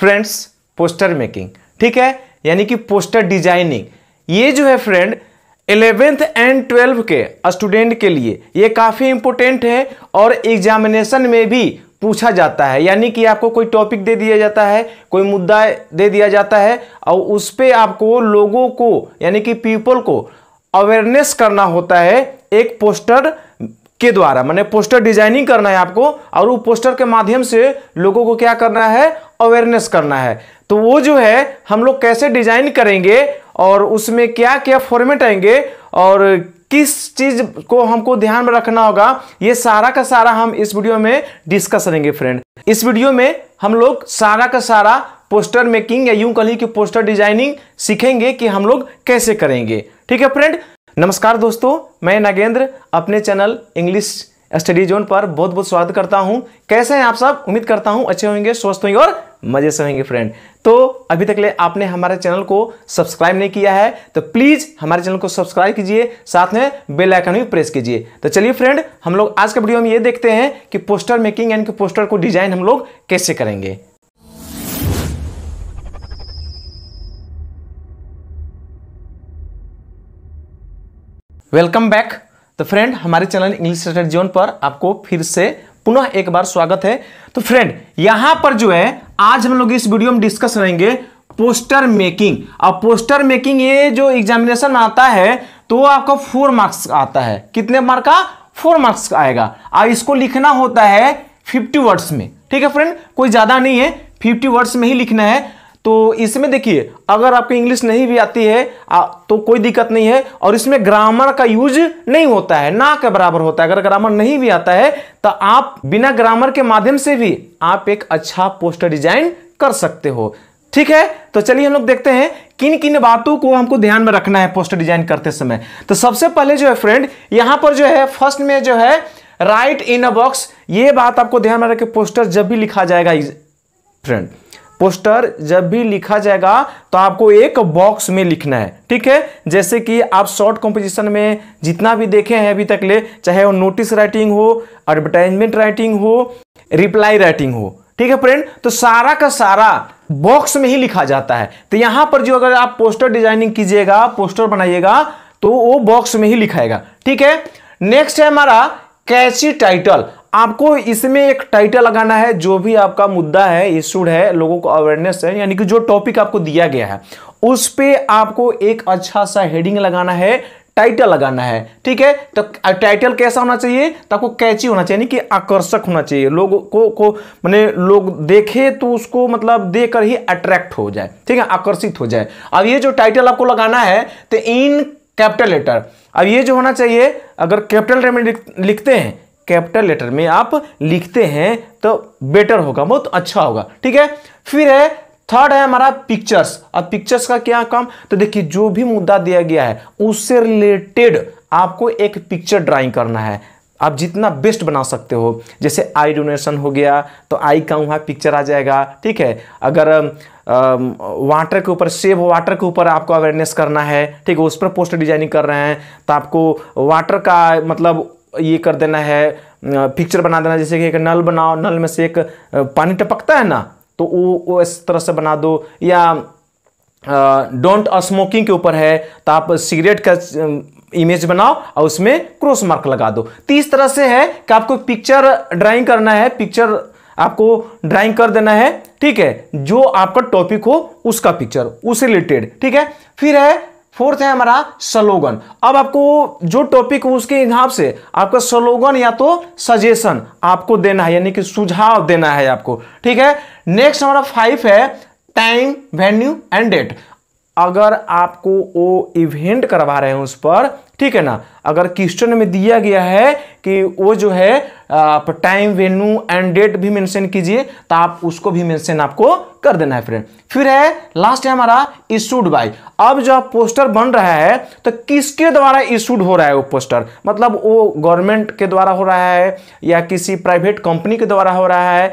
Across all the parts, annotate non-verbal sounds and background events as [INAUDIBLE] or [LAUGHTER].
friends poster making ठीक है यानी कि पोस्टर डिजाइनिंग ये जो है फ्रेंड एलेवेंथ एंड ट्वेल्व के स्टूडेंट के लिए ये काफ़ी इंपॉर्टेंट है और एग्जामिनेशन में भी पूछा जाता है यानी कि आपको कोई टॉपिक दे दिया जाता है कोई मुद्दा दे दिया जाता है और उस पर आपको लोगों को यानी कि पीपल को अवेयरनेस करना होता है एक पोस्टर के द्वारा मैंने पोस्टर डिजाइनिंग करना है आपको और वो पोस्टर के माध्यम से लोगों को क्या करना है अवेयरनेस करना है तो वो जो है हम लोग कैसे डिजाइन करेंगे और उसमें क्या क्या फॉर्मेट आएंगे और किस चीज को हमको ध्यान में रखना होगा ये सारा का सारा हम इस वीडियो में डिस्कस करेंगे फ्रेंड इस वीडियो में हम लोग सारा का सारा पोस्टर मेकिंग या यूं कहीं कि पोस्टर डिजाइनिंग सीखेंगे कि हम लोग कैसे करेंगे ठीक है फ्रेंड नमस्कार दोस्तों मैं नागेंद्र अपने चैनल इंग्लिश स्टडी जोन पर बहुत बहुत स्वागत करता हूं कैसे हैं आप सब उम्मीद करता हूं अच्छे होंगे स्वस्थ होंगे और मजे से होंगे फ्रेंड तो अभी तक ले आपने हमारे चैनल को सब्सक्राइब नहीं किया है तो प्लीज़ हमारे चैनल को सब्सक्राइब कीजिए साथ में बेल आइकन भी प्रेस कीजिए तो चलिए फ्रेंड हम लोग आज के वीडियो में ये देखते हैं कि पोस्टर मेकिंग यानी कि पोस्टर को डिजाइन हम लोग कैसे करेंगे वेलकम बैक तो फ्रेंड हमारे चैनल इंग्लिश स्टैंडर्ड जोन पर आपको फिर से पुनः एक बार स्वागत है तो फ्रेंड यहां पर जो है आज हम लोग इस वीडियो में डिस्कस करेंगे पोस्टर मेकिंग और पोस्टर मेकिंग ये जो एग्जामिनेशन आता है तो आपका फोर मार्क्स आता है कितने मार्क का फोर मार्क्स का आएगा और इसको लिखना होता है फिफ्टी वर्ड्स में ठीक है फ्रेंड कोई ज़्यादा नहीं है फिफ्टी वर्ड्स में ही लिखना है तो इसमें देखिए अगर आपको इंग्लिश नहीं भी आती है आ, तो कोई दिक्कत नहीं है और इसमें ग्रामर का यूज नहीं होता है ना के बराबर होता है अगर ग्रामर नहीं भी आता है तो आप बिना ग्रामर के माध्यम से भी आप एक अच्छा पोस्टर डिजाइन कर सकते हो ठीक है तो चलिए हम लोग देखते हैं किन किन बातों को हमको ध्यान में रखना है पोस्टर डिजाइन करते समय तो सबसे पहले जो है फ्रेंड यहां पर जो है फर्स्ट में जो है राइट इन अ बॉक्स ये बात आपको ध्यान में रखे पोस्टर जब भी लिखा जाएगा फ्रेंड पोस्टर जब भी लिखा जाएगा तो आपको एक बॉक्स में लिखना है ठीक है जैसे कि आप शॉर्ट कॉम्पोजिशन में जितना भी देखे हैं अभी तक ले चाहे वो नोटिस राइटिंग हो एडवर्टाइजमेंट राइटिंग हो रिप्लाई राइटिंग हो ठीक है फ्रेंड तो सारा का सारा बॉक्स में ही लिखा जाता है तो यहां पर जो अगर आप पोस्टर डिजाइनिंग कीजिएगा पोस्टर बनाइएगा तो वो बॉक्स में ही लिखाएगा ठीक है नेक्स्ट है हमारा कैची टाइटल आपको इसमें एक टाइटल लगाना है जो भी आपका मुद्दा है इश्यूड है लोगों को अवेयरनेस है यानी कि जो टॉपिक आपको दिया गया है उस पर आपको एक अच्छा सा हेडिंग लगाना है टाइटल लगाना है ठीक है तो टाइटल कैसा होना चाहिए तो आपको कैची होना चाहिए यानी कि आकर्षक होना चाहिए लोग को को मैंने लोग देखे तो उसको मतलब देख ही अट्रैक्ट हो जाए ठीक है आकर्षित हो जाए अब ये जो टाइटल आपको लगाना है तो इन कैपिटल लेटर अब ये जो होना चाहिए अगर कैपिटल लेटर में लिखते हैं कैपिटल लेटर में आप लिखते हैं तो बेटर होगा बहुत अच्छा होगा ठीक है फिर है थर्ड है हमारा पिक्चर्स अब पिक्चर्स का क्या काम तो देखिए जो भी मुद्दा दिया गया है उससे रिलेटेड आपको एक पिक्चर ड्राइंग करना है आप जितना बेस्ट बना सकते हो जैसे आई डोनेशन हो गया तो आई का वहाँ पिक्चर आ जाएगा ठीक है अगर वाटर के ऊपर सेव वाटर के ऊपर आपको अवेयरनेस करना है ठीक है उस पर पोस्टर डिजाइनिंग कर रहे हैं तो आपको वाटर का मतलब ये कर देना है पिक्चर बना देना जैसे कि एक नल बनाओ नल में से एक पानी टपकता है ना तो वो, वो इस तरह से बना दो या डोंट स्मोकिंग के ऊपर है तो आप सिगरेट का इमेज बनाओ और उसमें क्रॉस मार्क लगा दो तो इस तरह से है कि आपको पिक्चर ड्राइंग करना है पिक्चर आपको ड्राइंग कर देना है ठीक है जो आपका टॉपिक हो उसका पिक्चर उस रिलेटेड ठीक है फिर है फोर्थ है हमारा स्लोगन अब आपको जो टॉपिक हो उसके हिसाब से आपका स्लोगन या तो सजेशन आपको देना है यानी कि सुझाव देना है आपको ठीक है नेक्स्ट हमारा फाइव है टाइम वेन्यू एंड डेट अगर आपको वो इवेंट करवा रहे हैं उस पर ठीक है ना अगर क्वेश्चन में दिया गया है कि वो जो है आप टाइम वेन्यू एंड डेट भी मेंशन कीजिए तो आप उसको भी मेंशन आपको कर देना है फ्रेंड फिर है लास्ट है हमारा इशूड बाय अब जो पोस्टर बन रहा है तो किसके द्वारा इशूड हो रहा है वो पोस्टर मतलब वो गवर्नमेंट के द्वारा हो रहा है या किसी प्राइवेट कंपनी के द्वारा हो रहा है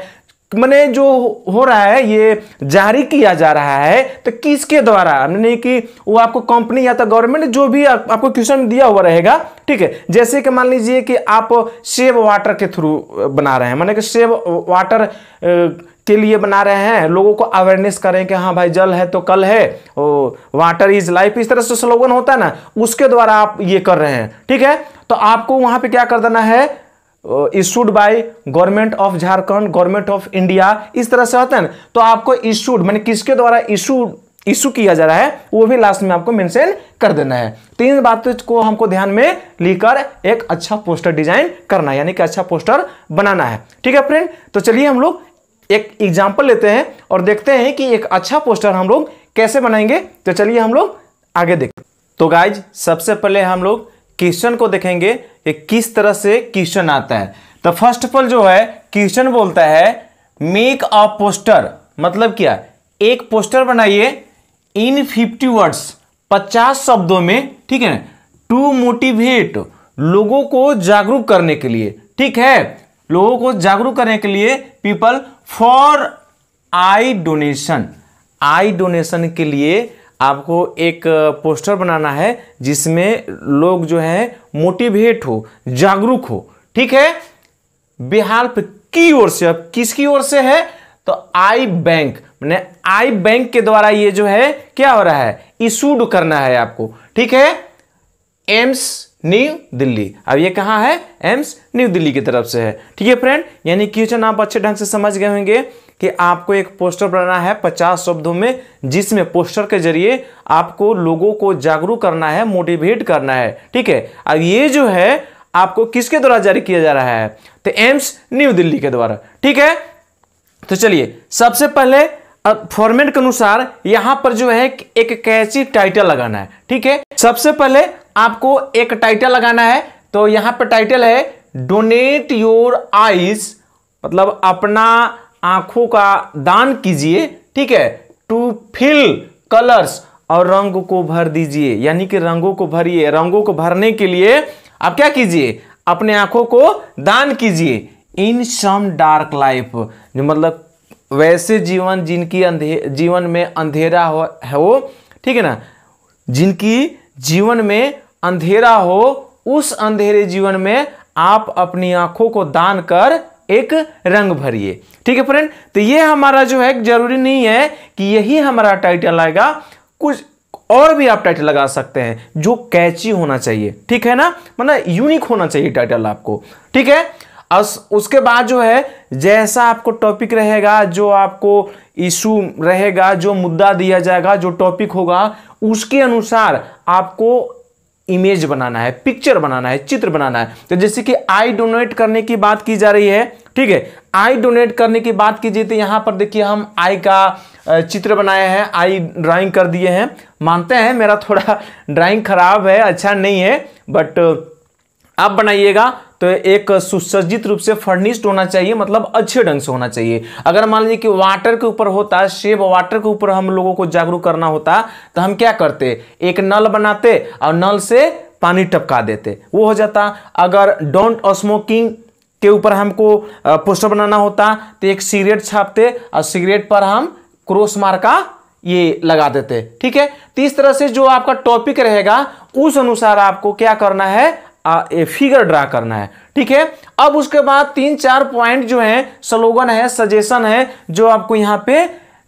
मैंने जो हो रहा है ये जारी किया जा रहा है तो किसके द्वारा मैंने कि वो आपको कंपनी या तो गवर्नमेंट जो भी आप, आपको क्वेश्चन दिया हुआ रहेगा ठीक है जैसे कि मान लीजिए कि आप सेव वाटर के थ्रू बना रहे हैं मैंने कि सेव वाटर के लिए बना रहे हैं लोगों को अवेयरनेस करें कि हाँ भाई जल है तो कल है वाटर इज लाइफ इस तरह से स्लोगन होता है ना उसके द्वारा आप ये कर रहे हैं ठीक है तो आपको वहां पे क्या कर देना है issued by government of Jharkhand government of India इस तरह से होता है तो आपको इशूड मैंने किसके द्वारा इशू इशू किया जा रहा है वो भी लास्ट में आपको मेंशन कर देना है तीन तो बातों को हमको ध्यान में लेकर एक अच्छा पोस्टर डिजाइन करना है यानी कि अच्छा पोस्टर बनाना है ठीक है फ्रेंड तो चलिए हम लोग एक एग्जाम्पल लेते हैं और देखते हैं कि एक अच्छा पोस्टर हम लोग कैसे बनाएंगे तो चलिए हम लोग आगे देखते तो गाइज सबसे पहले हम लोग क्वेश्चन को देखेंगे कि किस तरह से क्वेश्चन आता है तो फर्स्ट ऑफ ऑल जो है क्वेश्चन बोलता है मेक अ पोस्टर मतलब क्या एक पोस्टर बनाइए इन फिफ्टी वर्ड्स पचास शब्दों में ठीक है टू मोटिवेट लोगों को जागरूक करने के लिए ठीक है लोगों को जागरूक करने के लिए people for eye donation eye donation के लिए आपको एक पोस्टर बनाना है जिसमें लोग जो है मोटिवेट हो जागरूक हो ठीक है बिहार की ओर से अब किसकी ओर से है तो आई बैंक मैंने आई बैंक के द्वारा ये जो है क्या हो रहा है इशूड करना है आपको ठीक है एम्स न्यू दिल्ली अब ये कहाँ है एम्स न्यू दिल्ली की तरफ से है ठीक है फ्रेंड यानी क्वेश्चन आप अच्छे ढंग से समझ गए होंगे कि आपको एक पोस्टर बनाना है पचास शब्दों में जिसमें पोस्टर के जरिए आपको लोगों को जागरूक करना है मोटिवेट करना है ठीक है अब ये जो है आपको किसके द्वारा जारी किया जा रहा है तो एम्स न्यू दिल्ली के द्वारा ठीक है तो चलिए सबसे पहले फॉर्मेट के अनुसार यहां पर जो है एक कैची टाइटल लगाना है ठीक है सबसे पहले आपको एक टाइटल लगाना है तो यहां पर टाइटल है डोनेट योर आइज मतलब अपना आंखों का दान कीजिए ठीक है टू फिल कलर्स और रंग को भर दीजिए यानी कि रंगों को भरिए रंगों को भरने के लिए आप क्या कीजिए अपने आंखों को दान कीजिए इन सम डार्क लाइफ जो मतलब वैसे जीवन जिनकी अंधे जीवन में अंधेरा हो है वो ठीक है ना जिनकी जीवन में अंधेरा हो उस अंधेरे जीवन में आप अपनी आंखों को दान कर एक रंग भरिए ठीक है फ्रेंड तो ये हमारा जो है जरूरी नहीं है कि यही हमारा टाइटल आएगा कुछ और भी आप टाइटल लगा सकते हैं जो कैची होना चाहिए ठीक है ना मतलब यूनिक होना चाहिए टाइटल आपको ठीक है अस, उसके बाद जो है जैसा आपको टॉपिक रहेगा जो आपको इशू रहेगा जो मुद्दा दिया जाएगा जो टॉपिक होगा उसके अनुसार आपको इमेज बनाना है पिक्चर बनाना है चित्र बनाना है तो जैसे कि आई डोनेट करने की बात की जा रही है ठीक है आई डोनेट करने की बात कीजिए तो यहां पर देखिए हम आई का चित्र बनाए हैं आई ड्राइंग कर दिए हैं मानते हैं मेरा थोड़ा ड्राइंग [LAUGHS] खराब है अच्छा नहीं है बट आप बनाइएगा तो एक सुसज्जित रूप से फर्निश्ड होना चाहिए मतलब अच्छे ढंग से होना चाहिए अगर मान लीजिए कि वाटर के ऊपर होता शेव वाटर के ऊपर हम लोगों को जागरूक करना होता तो हम क्या करते एक नल बनाते और नल से पानी टपका देते वो हो जाता अगर डोंट स्मोकिंग के ऊपर हमको पोस्टर बनाना होता तो एक सिगरेट छापते और सिगरेट पर हम क्रोस मार का ये लगा देते ठीक है तो इस तरह से जो आपका टॉपिक रहेगा उस अनुसार आपको क्या करना है ए फिगर ड्रा करना है ठीक है अब उसके बाद तीन चार पॉइंट जो है स्लोगन है सजेशन है जो आपको यहां पे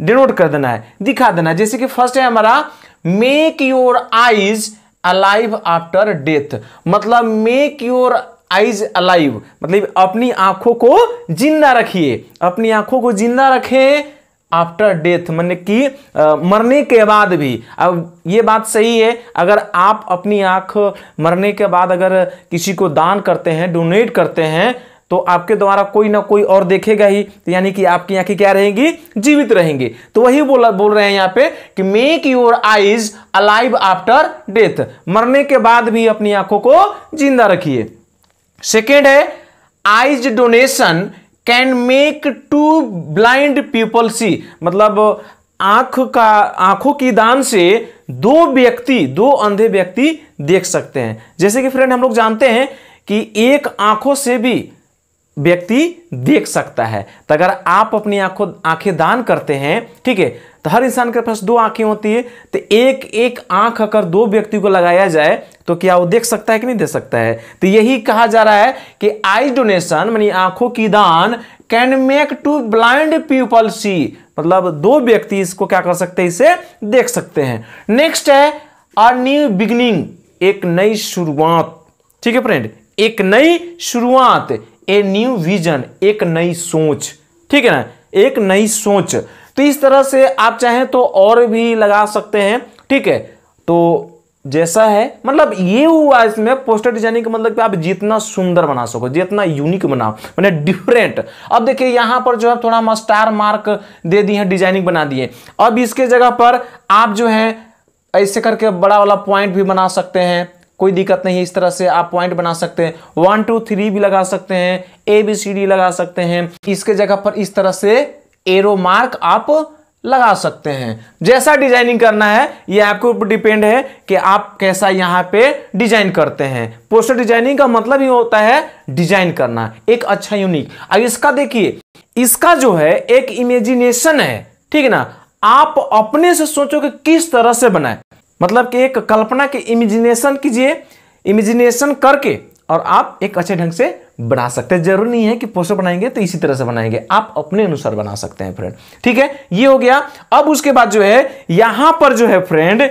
डिनोट कर देना है दिखा देना है जैसे कि फर्स्ट है हमारा make your eyes alive after death मतलब मेक योर आइज अलाइव मतलब अपनी आंखों को जिंदा रखिए अपनी आंखों को जिंदा रखें आफ्टर डेथ मैंने कि मरने के बाद भी अब ये बात सही है अगर आप अपनी आँख मरने के बाद अगर किसी को दान करते हैं डोनेट करते हैं तो आपके द्वारा कोई ना कोई और देखेगा ही तो यानी कि आपकी आंखें क्या रहेंगी जीवित रहेंगी तो वही बोला बोल रहे हैं यहाँ पे कि make your eyes alive after death मरने के बाद भी अपनी आंखों को जिंदा रखिए सेकेंड है eyes donation can make two blind people see मतलब आंख का आंखों की दान से दो व्यक्ति दो अंधे व्यक्ति देख सकते हैं जैसे कि फ्रेंड हम लोग जानते हैं कि एक आंखों से भी व्यक्ति देख सकता है तो अगर आप अपनी आंखों आंखें दान करते हैं ठीक है तो हर इंसान के पास दो आंखें होती है तो एक एक आंख अगर दो व्यक्ति को लगाया जाए तो क्या वो देख सकता है कि नहीं देख सकता है तो यही कहा जा रहा है कि आई डोनेशन मानी आंखों की दान can make two blind people see मतलब दो व्यक्ति इसको क्या कर सकते हैं इसे देख सकते हैं नेक्स्ट है अ न्यू बिगनिंग एक नई शुरुआत ठीक है फ्रेंड एक नई शुरुआत ए न्यू विजन एक नई सोच ठीक है ना एक नई सोच तो इस तरह से आप चाहें तो और भी लगा सकते हैं ठीक है तो जैसा है मतलब ये हुआ इसमें पोस्टर डिजाइनिंग का मतलब कि आप जितना सुंदर बना सको जितना यूनिक बनाओ मैंने डिफरेंट अब देखिए यहां पर जो है थोड़ा हम स्टार मार्क दे दिए हैं डिजाइनिंग बना दिए अब इसके जगह पर आप जो है ऐसे करके बड़ा वाला पॉइंट भी बना सकते हैं कोई दिक्कत नहीं है इस तरह से आप पॉइंट बना सकते हैं वन टू थ्री भी लगा सकते हैं ए बी सी डी लगा सकते हैं इसके जगह पर इस तरह से एरो मार्क आप लगा सकते हैं जैसा डिजाइनिंग करना है ये आपके ऊपर डिपेंड है कि आप कैसा यहाँ पे डिजाइन करते हैं पोस्टर डिजाइनिंग का मतलब ही होता है डिजाइन करना एक अच्छा यूनिक अब इसका देखिए इसका जो है एक इमेजिनेशन है ठीक है ना आप अपने से सोचो कि किस तरह से बनाए मतलब कि एक कल्पना के इमेजिनेशन कीजिए इमेजिनेशन करके और आप एक अच्छे ढंग से बना सकते हैं जरूरी नहीं है कि पोस्टर बनाएंगे तो इसी तरह से बनाएंगे आप अपने अनुसार बना सकते हैं फ्रेंड ठीक है ये हो गया अब उसके बाद जो है यहां पर जो है फ्रेंड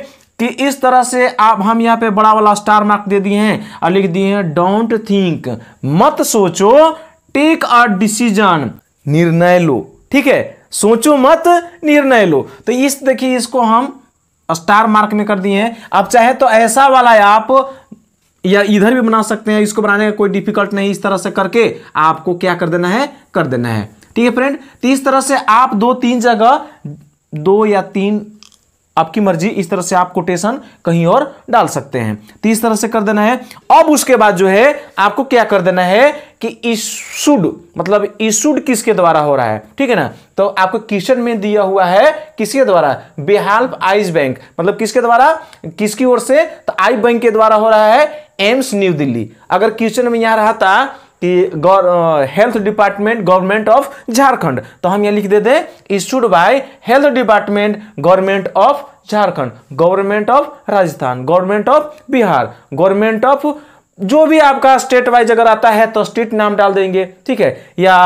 कि इस तरह से आप हम यहाँ पे बड़ा वाला स्टार मार्क दे दिए हैं और लिख दिए हैं डोंट थिंक मत सोचो टेक अ डिसीजन निर्णय लो ठीक है सोचो मत निर्णय लो तो इस देखिए इसको हम स्टार मार्क में कर दिए हैं अब चाहे तो ऐसा वाला है आप या इधर भी बना सकते हैं इसको बनाने का कोई डिफिकल्ट नहीं इस तरह से करके आपको क्या कर देना है कर देना है ठीक है फ्रेंड तो इस तरह से आप दो तीन जगह दो या तीन आपकी मर्जी इस तरह से आप कोटेशन कहीं और डाल सकते हैं तो इस तरह से कर देना है अब उसके बाद जो है आपको क्या कर देना है कि इशुड मतलब इशुड किसके द्वारा हो रहा है ठीक है ना तो आपको क्वेश्चन में दिया हुआ है किसके द्वारा बेहाल्प आइस बैंक मतलब किसके द्वारा किसकी ओर से तो आई बैंक के द्वारा हो रहा है एम्स न्यू दिल्ली अगर क्वेश्चन में यहां रहा था health department government of Jharkhand तो हम ये लिख देते issued by health department government of Jharkhand government of Rajasthan government of Bihar government of जो भी आपका स्टेट वाइज अगर आता है तो स्टेट नाम डाल देंगे ठीक है या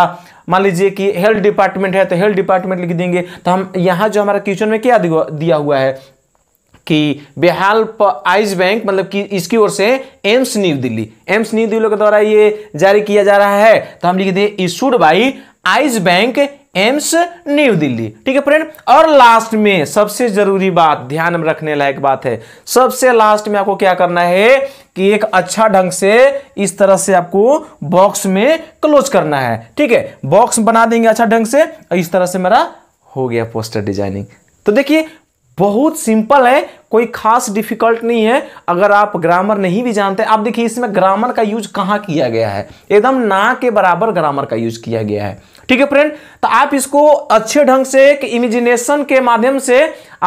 मान लीजिए कि हेल्थ डिपार्टमेंट है तो हेल्थ डिपार्टमेंट लिख देंगे तो हम यहाँ जो हमारा क्वेश्चन में क्या दिया हुआ है कि बेहेल्प आइज बैंक मतलब कि इसकी ओर से एम्स न्यू दिल्ली एम्स न्यू दिल्ली के द्वारा ये जारी किया जा रहा है तो हम लिख दिए issued by eyes bank AIIMS New Delhi ठीक है फ्रेंड और लास्ट में सबसे जरूरी बात ध्यान में रखने लायक बात है सबसे लास्ट में आपको क्या करना है कि एक अच्छा ढंग से इस तरह से आपको बॉक्स में क्लोज करना है ठीक है बॉक्स बना देंगे अच्छा ढंग से और इस तरह से मेरा हो गया पोस्टर डिजाइनिंग तो देखिए बहुत सिंपल है कोई खास डिफिकल्ट नहीं है अगर आप ग्रामर नहीं भी जानते आप देखिए इसमें ग्रामर का यूज कहाँ किया गया है एकदम ना के बराबर ग्रामर का यूज किया गया है ठीक है फ्रेंड तो आप इसको अच्छे ढंग से एक इमेजिनेशन के माध्यम से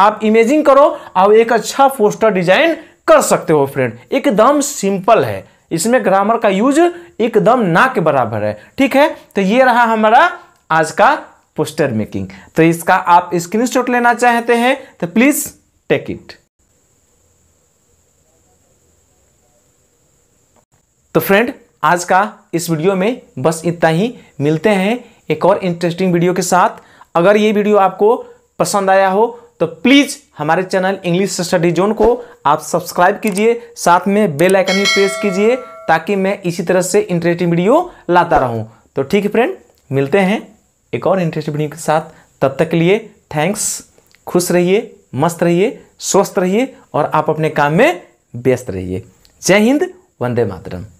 आप इमेजिंग करो और एक अच्छा पोस्टर डिजाइन कर सकते हो फ्रेंड एकदम सिंपल है इसमें ग्रामर का यूज एकदम ना के बराबर है ठीक है तो ये रहा हमारा आज का पोस्टर मेकिंग तो इसका आप स्क्रीनशॉट लेना चाहते हैं तो प्लीज़ टेक इट तो फ्रेंड आज का इस वीडियो में बस इतना ही मिलते हैं एक और इंटरेस्टिंग वीडियो के साथ अगर ये वीडियो आपको पसंद आया हो तो प्लीज़ हमारे चैनल इंग्लिश स्टडी जोन को आप सब्सक्राइब कीजिए साथ में बेल आइकन भी प्रेस कीजिए ताकि मैं इसी तरह से इंटरेस्टिंग वीडियो लाता रहूं तो ठीक है फ्रेंड मिलते हैं एक और इंटरेस्टिंग वीडियो के साथ तब तक के लिए थैंक्स खुश रहिए मस्त रहिए स्वस्थ रहिए और आप अपने काम में व्यस्त रहिए जय हिंद वंदे मातरम